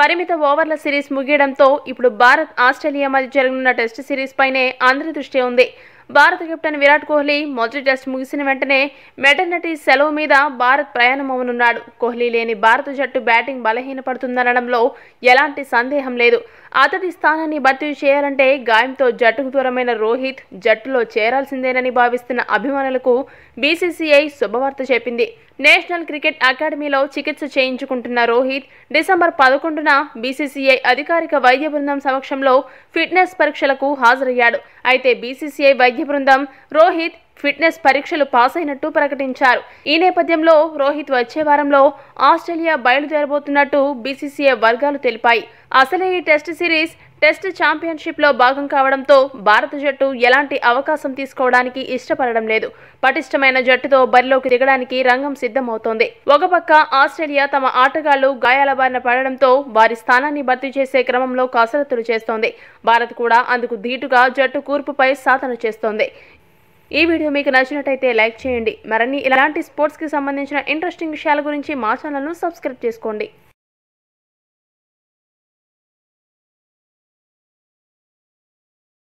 పరిమిత ఓవర్ల సిరీస్ ముగియడంతో ఇప్పుడు భారత్ ఆస్ట్రేలియా మధ్య జరగనున్న టెస్ట్ సిరీస్ పైనే అందరి దృష్టి ఉంది భారత కెప్టెన్ విరాట్ కోహ్లీ మొదటి టెస్ట్ ముగిసిన వెంటనే మెటర్నటీ సెలవు మీద భారత్ ప్రయాణం అవనున్నాడు కోహ్లీ లేని భారత జట్టు బ్యాటింగ్ బలహీనపడుతుందనడంలో ఎలాంటి సందేహం లేదు అతడి స్థానాన్ని భర్తీ చేయాలంటే గాయంతో జట్టుకు దూరమైన రోహిత్ జట్టులో చేరాల్సిందేనని భావిస్తున్న అభిమానులకు బీసీసీఐ శుభవార్త చెప్పింది నేషనల్ క్రికెట్ అకాడమీలో చికిత్స చేయించుకుంటున్న రోహిత్ డిసెంబర్ పదకొండున బీసీసీఐ అధికారిక వైద్య బృందం సమక్షంలో ఫిట్నెస్ పరీక్షలకు హాజరయ్యాడు అయితే బీసీసీఐ వైద్య బృందం రోహిత్ ఫిట్నెస్ పరీక్షలు పాస్ అయినట్టు ప్రకటించారు ఈ నేపథ్యంలో రోహిత్ వచ్చే వారంలో ఆస్ట్రేలియా బయలుదేరబోతున్నట్టు బీసీసీఐ వర్గాలు తెలిపాయి అసలే ఈ టెస్ట్ సిరీస్ టెస్ట్ ఛాంపియన్షిప్లో భాగం కావడంతో భారత జట్టు ఎలాంటి అవకాశం తీసుకోవడానికి ఇష్టపడడం లేదు పటిష్టమైన జట్టుతో బరిలోకి దిగడానికి రంగం సిద్ధమవుతోంది ఒక పక్క ఆస్ట్రేలియా తమ ఆటగాళ్లు గాయాల బారిన పడడంతో వారి స్థానాన్ని భర్తీ చేసే క్రమంలో కసరత్తులు చేస్తోంది భారత్ కూడా అందుకు ధీటుగా జట్టు కూర్పుపై సాధన చేస్తోంది ఈ వీడియో మీకు నచ్చినట్టయితే లైక్ చేయండి మరిన్ని ఇలాంటి స్పోర్ట్స్కి సంబంధించిన ఇంట్రెస్టింగ్ విషయాల గురించి మా ఛానల్ను సబ్స్క్రైబ్ చేసుకోండి